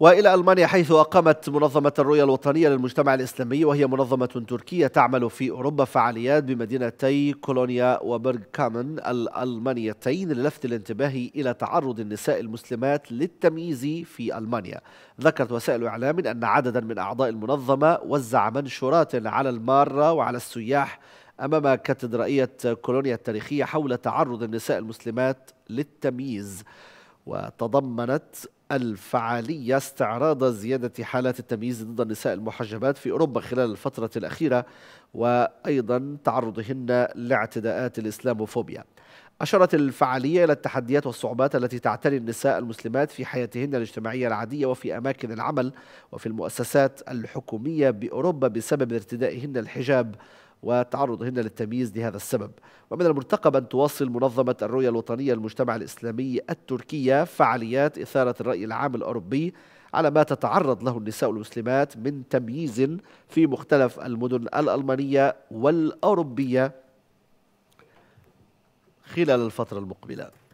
والى المانيا حيث اقامت منظمه الرؤيه الوطنيه للمجتمع الاسلامي وهي منظمه تركيه تعمل في اوروبا فعاليات بمدينتي كولونيا وبرغ كامن الالمانيتين للفت الانتباه الى تعرض النساء المسلمات للتمييز في المانيا. ذكرت وسائل اعلام ان عددا من اعضاء المنظمه وزع منشورات على الماره وعلى السياح امام كاتدرائيه كولونيا التاريخيه حول تعرض النساء المسلمات للتمييز. وتضمنت الفعالية استعراض زيادة حالات التمييز ضد النساء المحجبات في أوروبا خلال الفترة الأخيرة وأيضا تعرضهن لاعتداءات الإسلاموفوبيا أشارت الفعالية إلى التحديات والصعوبات التي تعتري النساء المسلمات في حياتهن الاجتماعية العادية وفي أماكن العمل وفي المؤسسات الحكومية بأوروبا بسبب ارتدائهن الحجاب وتعرضهن للتمييز لهذا السبب ومن المرتقب أن تواصل منظمة الرؤية الوطنية للمجتمع الإسلامي التركية فعاليات إثارة الرأي العام الأوروبي على ما تتعرض له النساء المسلمات من تمييز في مختلف المدن الألمانية والأوروبية خلال الفترة المقبلة